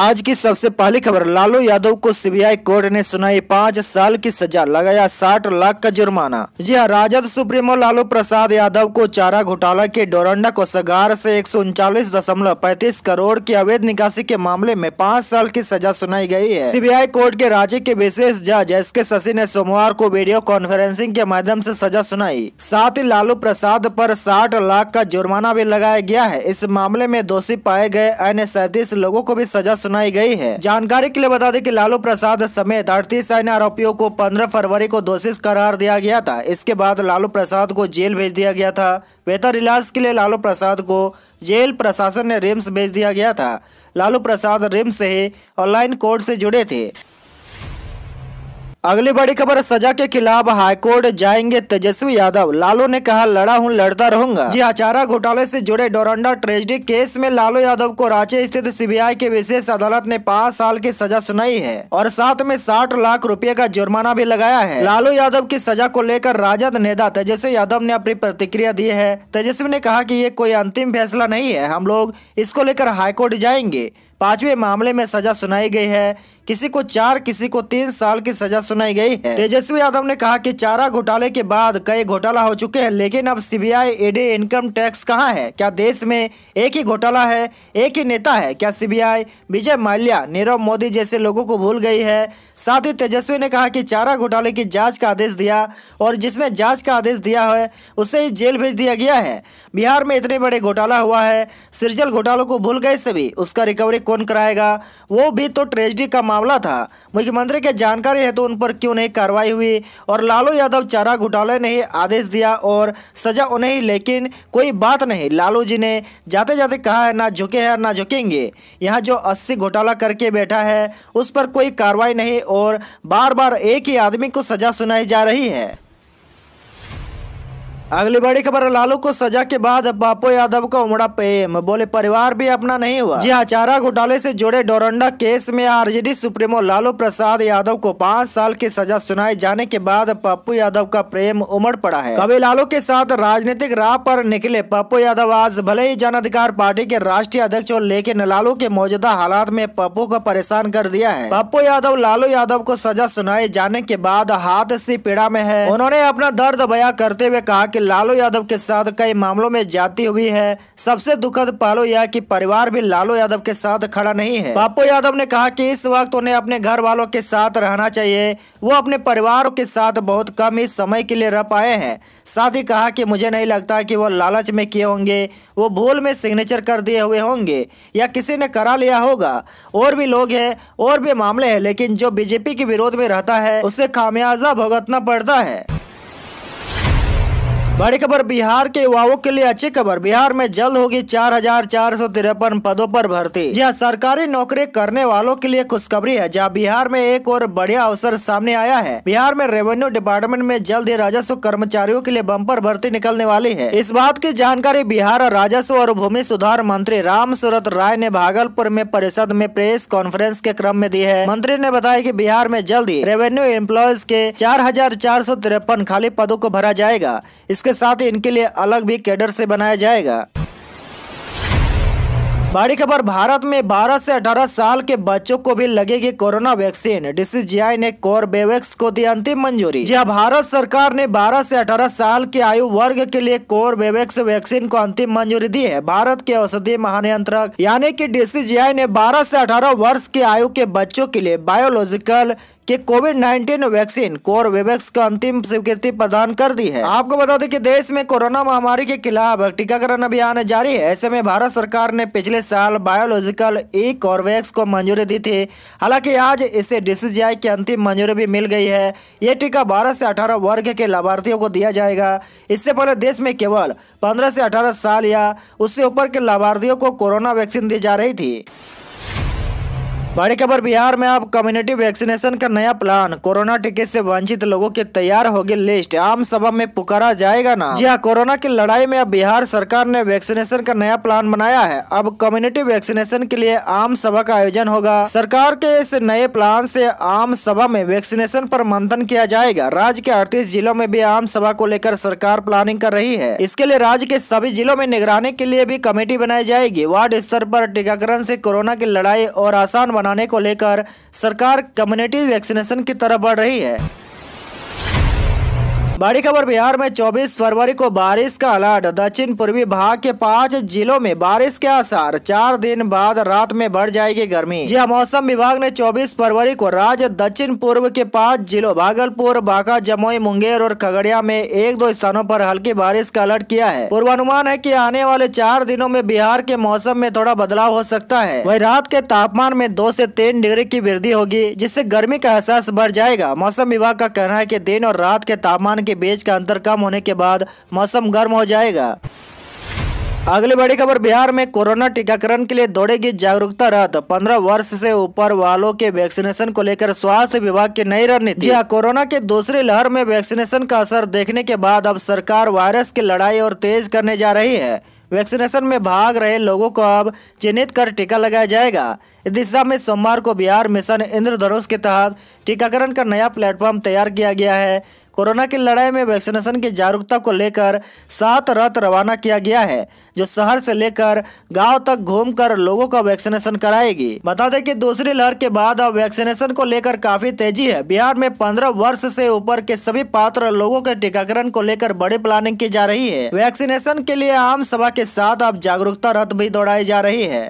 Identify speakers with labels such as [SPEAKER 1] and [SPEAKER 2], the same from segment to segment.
[SPEAKER 1] आज की सबसे पहली खबर लालू यादव को सीबीआई कोर्ट ने सुनाई पाँच साल की सजा लगाया साठ लाख का जुर्माना जी हाँ राजद सुप्रीमो लालू प्रसाद यादव को चारा घोटाला के डोरंडा को सगार से एक करोड़ की अवैध निकासी के मामले में पाँच साल की सजा सुनाई गयी है सीबीआई कोर्ट के राज्य के विशेष जज एस के शशि ने सोमवार को वीडियो कॉन्फ्रेंसिंग के माध्यम ऐसी सजा सुनाई साथ ही लालू प्रसाद आरोप साठ लाख का जुर्माना भी लगाया गया है इस मामले में दोषी पाए गए अन्य सैतीस लोगो को भी सजा सुनाई गई है जानकारी के लिए बता दें कि लालू प्रसाद समेत अड़तीस अन्य आरोपियों को पंद्रह फरवरी को दोषी करार दिया गया था इसके बाद लालू प्रसाद को जेल भेज दिया गया था बेहतर इलाज के लिए लालू प्रसाद को जेल प्रशासन ने रिम्स भेज दिया गया था लालू प्रसाद रिम्स से ऑनलाइन कोर्ट से जुड़े थे अगली बड़ी खबर सजा के खिलाफ हाईकोर्ट जाएंगे तेजस्वी यादव लालू ने कहा लड़ा हूँ लड़ता रहूंगा जी हचारा हाँ, घोटाले से जुड़े डोरंडा ट्रेजिडी केस में लालू यादव को रांची स्थित सीबीआई के विशेष अदालत ने पाँच साल की सजा सुनाई है और साथ में साठ लाख रुपए का जुर्माना भी लगाया है लालू यादव की सजा को लेकर राजद नेता तेजस्वी यादव ने अपनी प्रतिक्रिया दी है तेजस्वी ने कहा की ये कोई अंतिम फैसला नहीं है हम लोग इसको लेकर हाईकोर्ट जाएंगे पांचवें मामले में सजा सुनाई गई है किसी को चार किसी को तीन साल की सजा सुनाई गई है तेजस्वी यादव ने कहा कि चारा घोटाले के बाद कई घोटाला हो चुके हैं लेकिन अब सीबीआई एडी इनकम टैक्स कहाँ है क्या देश में एक ही घोटाला है एक ही नेता है क्या सीबीआई विजय माल्या नीरव मोदी जैसे लोगों को भूल गई है साथ ही तेजस्वी ने कहा कि चारा घोटाले की जाँच का आदेश दिया और जिसने जाँच का आदेश दिया है उसे ही जेल भेज दिया गया है बिहार में इतने बड़े घोटाला हुआ है सृजल घोटालों को भूल गए सभी उसका रिकवरी कौन कराएगा वो भी तो ट्रेजडी का मामला था मुख्यमंत्री के जानकारी है तो उन पर क्यों नहीं कार्रवाई हुई और लालू यादव चारा घोटाले ने ही आदेश दिया और सजा उन्हें ही लेकिन कोई बात नहीं लालू जी ने जाते जाते कहा है ना झुके हैं ना झुकेंगे यहाँ जो अस्सी घोटाला करके बैठा है उस पर कोई कार्रवाई नहीं और बार बार एक ही आदमी को सजा सुनाई जा रही है अगली बड़ी खबर लालू को सजा के बाद बापू यादव का उमड़ा प्रेम बोले परिवार भी अपना नहीं हुआ जी हाचारा चारा घोटाले से जुड़े डोरंडा केस में आरजेडी सुप्रीमो लालू प्रसाद यादव को पाँच साल की सजा सुनाए जाने के बाद पप्पू यादव का प्रेम उमड़ पड़ा है कभी लालू के साथ राजनीतिक राह पर निकले पप्पू यादव आज भले ही जन अधिकार पार्टी के राष्ट्रीय अध्यक्ष और लेकिन लालू के मौजूदा हालात में पप्पू को परेशान कर दिया है पप्पू यादव लालू यादव को सजा सुनाए जाने के बाद हाथ से पीड़ा में है उन्होंने अपना दर्द बया करते हुए कहा की लालू यादव के साथ कई मामलों में जाती हुई है सबसे दुखद पहलू यह कि परिवार भी लालू यादव के साथ खड़ा नहीं है पापू यादव ने कहा कि इस वक्त उन्हें अपने घर वालों के साथ रहना चाहिए वो अपने परिवार के साथ बहुत कम ही समय के लिए रह पाए हैं साथ ही कहा कि मुझे नहीं लगता कि वो लालच में किए होंगे वो भूल में सिग्नेचर कर दिए हुए होंगे या किसी ने करा लिया होगा और भी लोग हैं और भी मामले हैं लेकिन जो बीजेपी के विरोध में रहता है उसे खामियाजा भुगतना पड़ता है बड़ी खबर बिहार के युवाओं के लिए अच्छी खबर बिहार में जल्द होगी चार हजार चार सौ तिरपन पदों पर भर्ती यह सरकारी नौकरी करने वालों के लिए खुशखबरी है जहां बिहार में एक और बढ़िया अवसर सामने आया है बिहार में रेवेन्यू डिपार्टमेंट में जल्द ही राजस्व कर्मचारियों के लिए बम्पर भर्ती निकलने वाली है इस बात की जानकारी बिहार राजस्व और भूमि सुधार मंत्री राम सूरत राय ने भागलपुर में परिषद में प्रेस कॉन्फ्रेंस के क्रम में दी है मंत्री ने बताया की बिहार में जल्द ही रेवेन्यू एम्प्लॉयज के चार हजार चार सौ तिरपन खाली पदों को भरा जाएगा इसके साथ ही इनके लिए अलग भी कैडर से बनाया जाएगा बड़ी खबर भारत में 12 से 18 साल के बच्चों को भी लगेगी कोरोना वैक्सीन डीसीजीआई ने कोरबेवैक्स को दी अंतिम मंजूरी जहां भारत सरकार ने 12 से 18 साल के आयु वर्ग के लिए कोरबेवैक्स वैक्सीन को अंतिम मंजूरी दी है भारत के औषधि महानियंत्रक यानी कि डीसीजीआई ने 12 से 18 वर्ष के आयु के बच्चों के लिए बायोलॉजिकल कि कोविड 19 वैक्सीन कोरवेवैक्स का अंतिम स्वीकृति प्रदान कर दी है आपको बता दें कि देश में कोरोना महामारी के खिलाफ टीकाकरण अभियान जारी है ऐसे में भारत सरकार ने पिछले साल बायोलॉजिकल ई कोरवैक्स को मंजूरी दी थी हालांकि आज इसे डीसीजीआई की अंतिम मंजूरी भी मिल गई है ये टीका बारह से अठारह वर्ग के लाभार्थियों को दिया जाएगा इससे पहले देश में केवल पंद्रह से अठारह साल या उससे ऊपर के लाभार्थियों को कोरोना वैक्सीन दी जा रही थी बड़ी खबर बिहार में अब कम्युनिटी वैक्सीनेशन का नया प्लान कोरोना टीके से वंचित लोगों के तैयार होगी लिस्ट आम सभा में पुकारा जाएगा ना जी हाँ कोरोना की लड़ाई में अब बिहार सरकार ने वैक्सीनेशन का नया प्लान बनाया है अब कम्युनिटी वैक्सीनेशन के लिए आम सभा का आयोजन होगा सरकार के इस नए प्लान से आम सभा में वैक्सीनेशन पर मंथन किया जाएगा राज्य के अड़तीस जिलों में भी आम सभा को लेकर सरकार प्लानिंग कर रही है इसके लिए राज्य के सभी जिलों में निगरानी के लिए भी कमेटी बनाई जाएगी वार्ड स्तर पर टीकाकरण से कोरोना की लड़ाई और आसान बनाने को लेकर सरकार कम्युनिटी वैक्सीनेशन की तरफ बढ़ रही है बड़ी खबर बिहार में 24 फरवरी को बारिश का अलर्ट दक्षिण पूर्वी भाग के पांच जिलों में बारिश के आसार चार दिन बाद रात में बढ़ जाएगी गर्मी जी मौसम विभाग ने 24 फरवरी को राज्य दक्षिण पूर्व के पांच जिलों भागलपुर बांका जमुई मुंगेर और खगड़िया में एक दो स्थानों पर हल्की बारिश का अलर्ट किया है पूर्वानुमान है की आने वाले चार दिनों में बिहार के मौसम में थोड़ा बदलाव हो सकता है वही रात के तापमान में दो ऐसी तीन डिग्री की वृद्धि होगी जिससे गर्मी का एहसास बढ़ जाएगा मौसम विभाग का कहना है की दिन और रात के तापमान की के बीच का अंतर कम होने के बाद मौसम गर्म हो जाएगा अगली बड़ी खबर बिहार में कोरोना टीकाकरण के लिए दौड़ेगी जागरूकता रथ 15 वर्ष से ऊपर वालों के वैक्सीनेशन को लेकर स्वास्थ्य विभाग की नई रणनीति जी हाँ, कोरोना के दूसरी लहर में वैक्सीनेशन का असर देखने के बाद अब सरकार वायरस की लड़ाई और तेज करने जा रही है वैक्सीनेशन में भाग रहे लोगों को अब चिन्हित कर टीका लगाया जाएगा इस दिशा में सोमवार को बिहार मिशन इंद्रधनुष के तहत टीकाकरण का नया प्लेटफॉर्म तैयार किया गया है कोरोना की लड़ाई में वैक्सीनेशन की जागरूकता को लेकर सात रथ रवाना किया गया है जो शहर से लेकर गांव तक घूमकर लोगों का वैक्सीनेशन कराएगी बता दें कि दूसरी लहर के बाद अब वैक्सीनेशन को लेकर काफी तेजी है बिहार में पंद्रह वर्ष से ऊपर के सभी पात्र लोगों के टीकाकरण को लेकर बड़ी प्लानिंग की जा रही है वैक्सीनेशन के लिए आम सभा के साथ अब जागरूकता रथ भी दौड़ाई जा रही है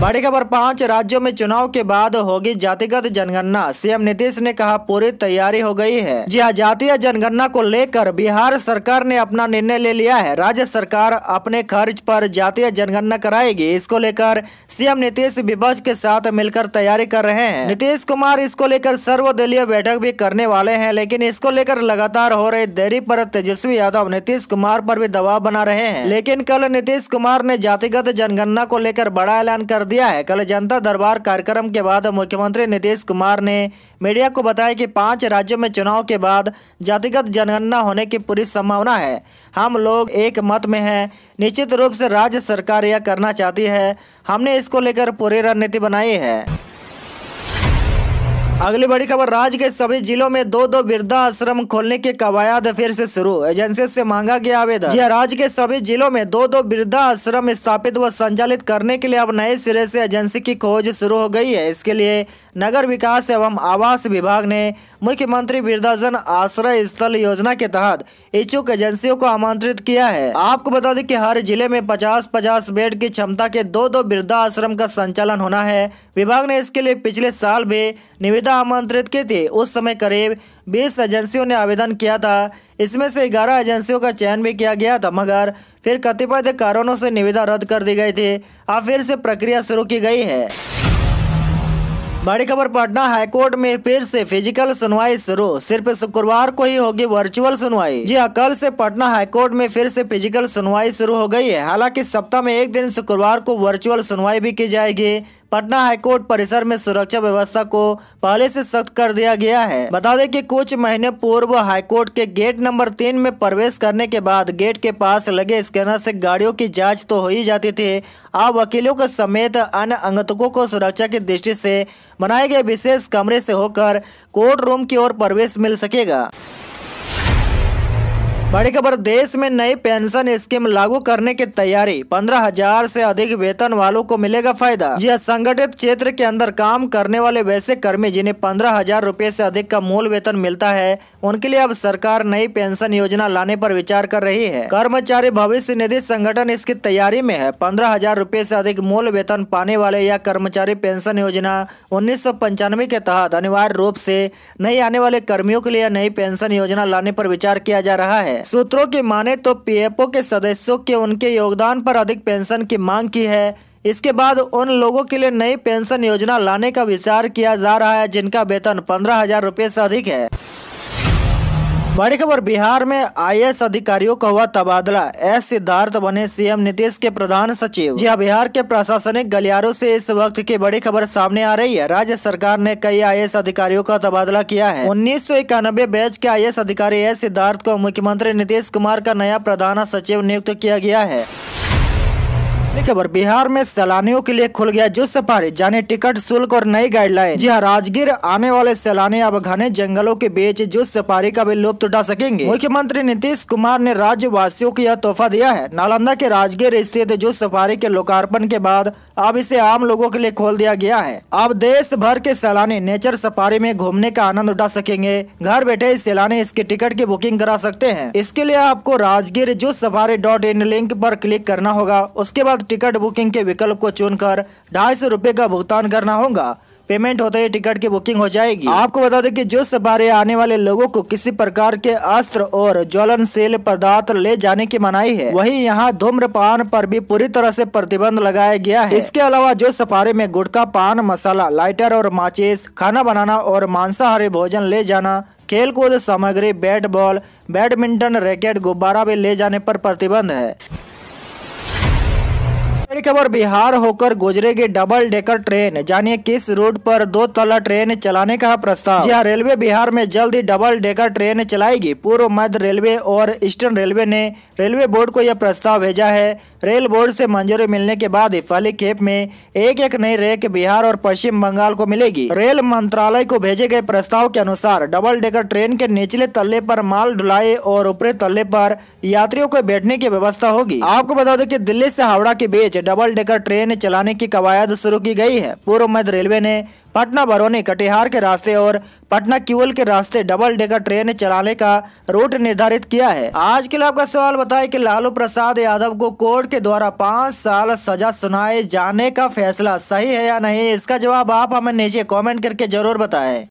[SPEAKER 1] बड़ी खबर पांच राज्यों में चुनाव के बाद होगी जातिगत जनगणना सीएम नीतीश ने कहा पूरी तैयारी हो गई है जी हाँ जातीय जनगणना को लेकर बिहार सरकार ने अपना निर्णय ले लिया है राज्य सरकार अपने खर्च पर जातीय जनगणना कराएगी इसको लेकर सीएम नीतीश विपक्ष के साथ मिलकर तैयारी कर रहे हैं नीतीश कुमार इसको लेकर सर्वदलीय बैठक भी करने वाले है लेकिन इसको लेकर लगातार हो रही देरी पर तेजस्वी यादव नीतीश कुमार पर भी दबाव बना रहे हैं लेकिन कल नीतीश कुमार ने जातिगत जनगणना को लेकर बड़ा ऐलान कर दिया है कल जनता दरबार कार्यक्रम के बाद मुख्यमंत्री नीतीश कुमार ने मीडिया को बताया कि पांच राज्यों में चुनाव के बाद जातिगत जनगणना होने की पूरी संभावना है हम लोग एक मत में हैं निश्चित रूप से राज्य सरकार यह करना चाहती है हमने इसको लेकर पूरी रणनीति बनाई है अगली बड़ी खबर राज्य के सभी जिलों में दो दो वृद्धा आश्रम खोलने की कवायद फिर से शुरू एजेंसी से मांगा गया आवेदन जी हाँ, राज्य के सभी जिलों में दो दो वृद्धा आश्रम स्थापित व संचालित करने के लिए अब नए सिरे से एजेंसी की खोज शुरू हो गई है इसके लिए नगर विकास एवं आवास विभाग ने मुख्यमंत्री वृद्धाजन आश्रय स्थल योजना के तहत इच्छुक एजेंसियों को आमंत्रित किया है आपको बता दें की हर जिले में पचास पचास बेड की क्षमता के दो दो वृद्धा आश्रम का संचालन होना है विभाग ने इसके लिए पिछले साल भी निवेदन नेता आमंत्रित किए थे उस समय करीब बीस एजेंसियों ने आवेदन किया था इसमें से ग्यारह एजेंसियों का चयन भी किया गया था मगर फिर कतिपय कारणों से निविदा रद्द कर दी गई थी अब फिर से प्रक्रिया शुरू की गई है बड़ी खबर पटना हाईकोर्ट में फिर से फिजिकल सुनवाई शुरू सिर्फ शुक्रवार को ही होगी वर्चुअल सुनवाई जी हाँ कल से पटना हाईकोर्ट में फिर से फिजिकल सुनवाई शुरू हो गई है हालांकि सप्ताह में एक दिन शुक्रवार को वर्चुअल सुनवाई भी की जाएगी पटना हाईकोर्ट परिसर में सुरक्षा व्यवस्था को पहले से सख्त कर दिया गया है बता दें कि कुछ महीने पूर्व हाईकोर्ट के गेट नंबर तीन में प्रवेश करने के बाद गेट के पास लगे स्कैनर से गाड़ियों की जाँच तो हो ही जाती थी अब वकीलों के समेत अन्य अंगतकों को सुरक्षा की दृष्टि से बनाए गए विशेष कमरे से होकर कोर्ट रूम की ओर प्रवेश मिल सकेगा बड़ी खबर देश में नई पेंशन स्कीम लागू करने की तैयारी पंद्रह हजार से अधिक वेतन वालों को मिलेगा फायदा यह संगठित क्षेत्र के अंदर काम करने वाले वैसे कर्मी जिन्हें पंद्रह हजार रूपए ऐसी अधिक का मूल वेतन मिलता है उनके लिए अब सरकार नई पेंशन योजना लाने पर विचार कर रही है कर्मचारी भविष्य निधि संगठन इसकी तैयारी में है पंद्रह हजार रूपए ऐसी अधिक मूल वेतन पाने वाले यह कर्मचारी पेंशन योजना उन्नीस के तहत अनिवार्य रूप ऐसी नई आने वाले कर्मियों के लिए नई पेंशन योजना लाने आरोप विचार किया जा रहा है है सूत्रों की माने तो पीएफओ के सदस्यों के उनके योगदान पर अधिक पेंशन की मांग की है इसके बाद उन लोगों के लिए नई पेंशन योजना लाने का विचार किया जा रहा है जिनका वेतन पंद्रह हजार रूपए से अधिक है बड़ी खबर बिहार में आईएएस अधिकारियों का हुआ तबादला एस सिद्धार्थ बने सीएम नीतीश के प्रधान सचिव जी हाँ, बिहार के प्रशासनिक गलियारों से इस वक्त की बड़ी खबर सामने आ रही है राज्य सरकार ने कई आईएएस अधिकारियों का तबादला किया है उन्नीस सौ इक्यानबे बैच के आईएएस अधिकारी एस सिद्धार्थ को मुख्यमंत्री नीतीश कुमार का नया प्रधान सचिव नियुक्त किया गया है खबर बिहार में सैलानियों के लिए खुल गया जो सफारी जाने टिकट शुल्क और नई गाइडलाइन जी हाँ राजगीर आने वाले सैलानी अब घने जंगलों के बीच जो सफारी का भी लुप्त उठा सकेंगे मुख्यमंत्री नीतीश कुमार ने राज्य वासियों को यह तोहफा दिया है नालंदा के राजगीर स्थित जो सफारी के लोकार्पण के बाद अब इसे आम लोगों के लिए खोल दिया गया है अब देश भर के सैलानी नेचर सफारी में घूमने का आनंद उठा सकेंगे घर बैठे सैलानी इसके टिकट की बुकिंग करा सकते हैं इसके लिए आपको Rajgir zoo safari dot in link आरोप क्लिक करना होगा उसके बाद तुरंत टिकट बुकिंग के विकल्प को चुनकर ढाई सौ रूपए का भुगतान करना होगा पेमेंट होते ही टिकट की बुकिंग हो जाएगी आपको बता दें कि जो सवारी आने वाले लोगों को किसी प्रकार के अस्त्र और ज्वलनशील पदार्थ ले जाने की मनाही है वहीं यहां धूम्रपान पर भी पूरी तरह से प्रतिबंध लगाया गया है इसके अलावा जो सफारी में गुटखा पान मसाला लाइटर और माचिस खाना बनाना और मांसाहारी भोजन ले जाना खेल कूद सामग्री बैट बॉल बैडमिंटन रैकेट गुब्बारा भी ले जाने पर प्रतिबंध है बड़ी खबर बिहार होकर गुजरेगी डबल डेकर ट्रेन जानिए किस रूट पर दो तला ट्रेन चलाने का प्रस्ताव जी हाँ, रेलवे बिहार में जल्द ही डबल डेकर ट्रेन चलाएगी पूर्व मध्य रेलवे और ईस्टर्न रेलवे ने रेलवे बोर्ड को यह प्रस्ताव भेजा है रेल बोर्ड से मंजूरी मिलने के बाद पहली खेप में एक एक नई रेक बिहार और पश्चिम बंगाल को मिलेगी रेल मंत्रालय को भेजे गए प्रस्ताव के अनुसार डबल डेकर ट्रेन के निचले तल्ले पर माल ढुलाई और ऊपरे तल्ले पर यात्रियों को बैठने की व्यवस्था होगी आपको बता दो कि दिल्ली से हावड़ा के बीच डबल डेकर ट्रेन चलाने की कवायद शुरू की गई है पूर्व मध्य रेलवे ने पटना बरौनी कटिहार के रास्ते और पटना क्यूल के रास्ते डबल डेकर ट्रेन चलाने का रूट निर्धारित किया है आज के लिए आपका सवाल बताए कि लालू प्रसाद यादव को कोर्ट के द्वारा पाँच साल सजा सुनाए जाने का फैसला सही है या नहीं इसका जवाब आप हमें नीचे कॉमेंट करके जरूर बताए